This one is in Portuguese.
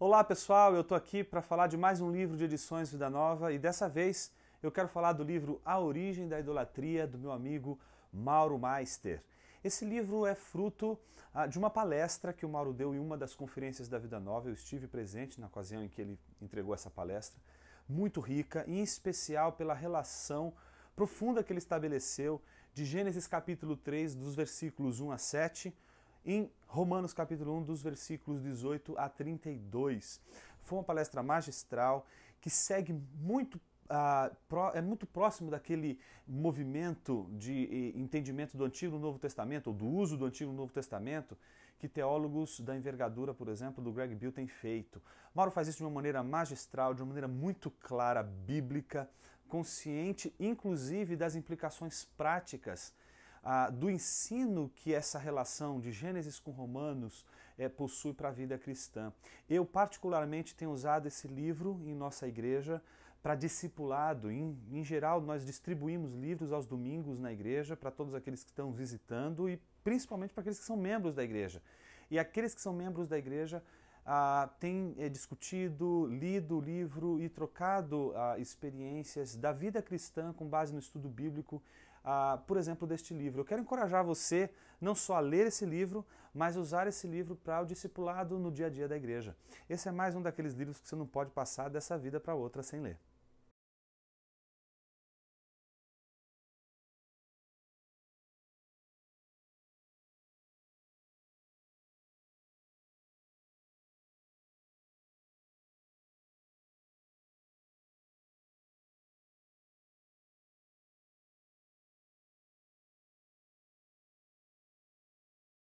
Olá pessoal, eu estou aqui para falar de mais um livro de edições Vida Nova e dessa vez eu quero falar do livro A Origem da Idolatria do meu amigo Mauro Meister. Esse livro é fruto ah, de uma palestra que o Mauro deu em uma das conferências da Vida Nova. Eu estive presente na ocasião em que ele entregou essa palestra, muito rica, em especial pela relação profunda que ele estabeleceu de Gênesis capítulo 3, dos versículos 1 a 7, em Romanos capítulo 1, dos versículos 18 a 32. Foi uma palestra magistral que segue muito ah, pro, é muito próximo daquele movimento de entendimento do Antigo e Novo Testamento, ou do uso do Antigo e Novo Testamento, que teólogos da envergadura, por exemplo, do Greg Bill têm feito. Mauro faz isso de uma maneira magistral, de uma maneira muito clara, bíblica, consciente, inclusive das implicações práticas ah, do ensino que essa relação de Gênesis com Romanos eh, possui para a vida cristã. Eu, particularmente, tenho usado esse livro em nossa igreja para discipulado. Em, em geral, nós distribuímos livros aos domingos na igreja para todos aqueles que estão visitando e principalmente para aqueles que são membros da igreja. E aqueles que são membros da igreja ah, tem é, discutido, lido o livro e trocado ah, experiências da vida cristã com base no estudo bíblico, ah, por exemplo, deste livro. Eu quero encorajar você não só a ler esse livro, mas usar esse livro para o discipulado no dia a dia da igreja. Esse é mais um daqueles livros que você não pode passar dessa vida para outra sem ler.